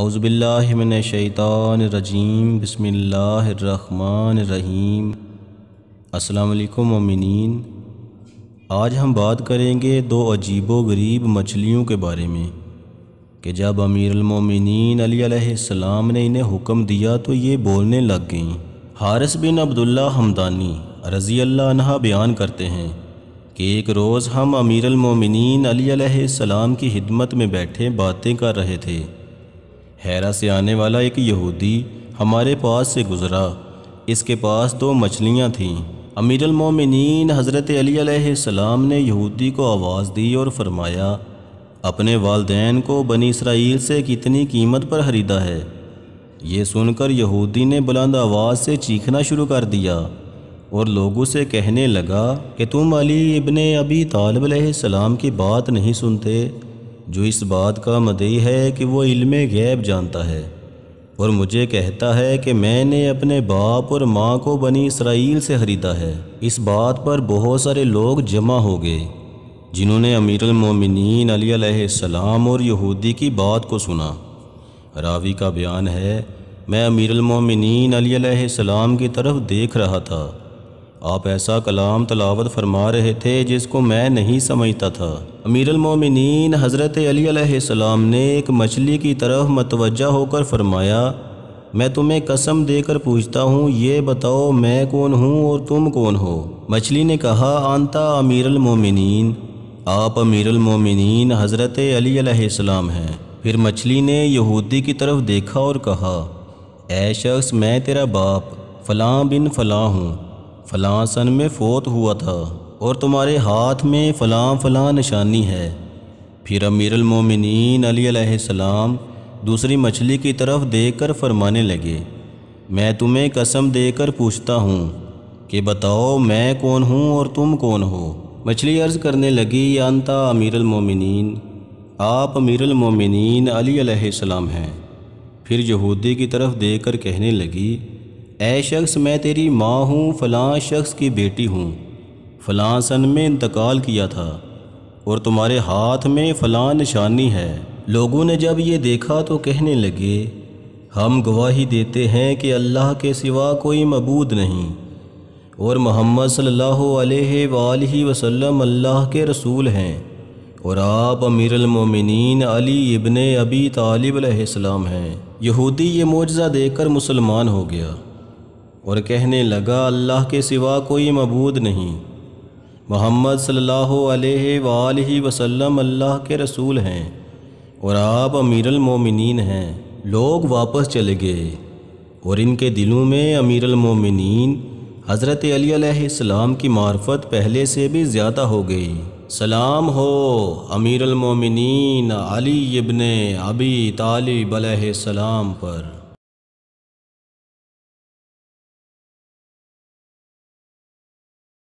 अउज़बिल्लिमिनशैतानरजीम रहीम असलकुम ममिन आज हम बात करेंगे दो अजीबो गरीब मछलियों के बारे में कि जब अमीरमिन अलीसम ने इन्हें हुक्म दिया तो ये बोलने लग गईं हारिस बिन अब्दुल्ला हमदानी रज़ी अल्लाह बयान करते हैं कि एक रोज़ हम अमीरमिन अलीसम की हिदमत में बैठे बातें कर रहे थे हैरा से आने वाला एक यहूदी हमारे पास से गुज़रा इसके पास दो मछलियाँ थीं अमीरमिन हज़रत अलीसम ने यहूदी को आवाज़ दी और फरमाया अपने वालदेन को बनी इसराइल से कितनी कीमत पर ख़रीदा है ये सुनकर यहूदी ने बुलंद आवाज़ से चीखना शुरू कर दिया और लोगों से कहने लगा कि तुम अली इबन अबी तालब सलाम की बात नहीं सुनते जो इस बात का मदई है कि वो इल्म गैब जानता है और मुझे कहता है कि मैंने अपने बाप और माँ को बनी इसराइल से ख़रीदा है इस बात पर बहुत सारे लोग जमा हो गए जिन्होंने अमीरमिन अलीसम और यहूदी की बात को सुना रावी का बयान है मैं अमीरमिन अलीसम की तरफ देख रहा था आप ऐसा कलाम तलावत फरमा रहे थे जिसको मैं नहीं समझता था अमीरमिन हज़रत अलीसम ने एक मछली की तरफ मतवजा होकर फरमाया मैं तुम्हें कसम देकर पूछता हूँ ये बताओ मैं कौन हूँ और तुम कौन हो मछली ने कहा आंता अमीरमिन आप अमीरमिन हज़रत अलीसम हैं फिर मछली ने यहूदी की तरफ देखा और कहा ए शख्स मैं तेरा बाप फ़लाँ बिन फ़लाँ हूँ फलां सन में फ़ोत हुआ था और तुम्हारे हाथ में फ़लाँ फ़लाँ निशानी है फिर अमीरमिन अलीसम दूसरी मछली की तरफ देख कर फरमाने लगे मैं तुम्हें कसम देकर पूछता हूँ कि बताओ मैं कौन हूँ और तुम कौन हो मछली अर्ज़ करने लगी या अंता अमीरमिन आप अमीरमिन अली सलाम हैं फिर यहूदी की तरफ देख कर कहने लगी ए शख्स मैं तेरी माँ हूँ फ़लाँ शख्स की बेटी हूँ फ़लाँ सन में इंतकाल किया था और तुम्हारे हाथ में फ़लाँ निशानी है लोगों ने जब ये देखा तो कहने लगे हम गवाही देते हैं कि अल्लाह के सिवा कोई मबूद नहीं और मोहम्मद सल्लल्लाहु अलैहि सल्ला वसल्लम अल्लाह के रसूल हैं और आप अमीरमिन अली इबन अबी तालिब हैं यहूदी ये मुआजा कर मुसलमान हो गया और कहने लगा अल्लाह के सिवा कोई मबूद नहीं मोहम्मद सल्लल्लाहु अलैहि वसल्लम अल्लाह के रसूल हैं और आप अमीरुल मोमिनीन हैं लोग वापस चले गए और इनके दिलों में अमीरुल मोमिनीन हज़रत अलीसम की मार्फत पहले से भी ज़्यादा हो गई सलाम हो अमीरुल मोमिनीन अली इबन अबी तालिब सलाम पर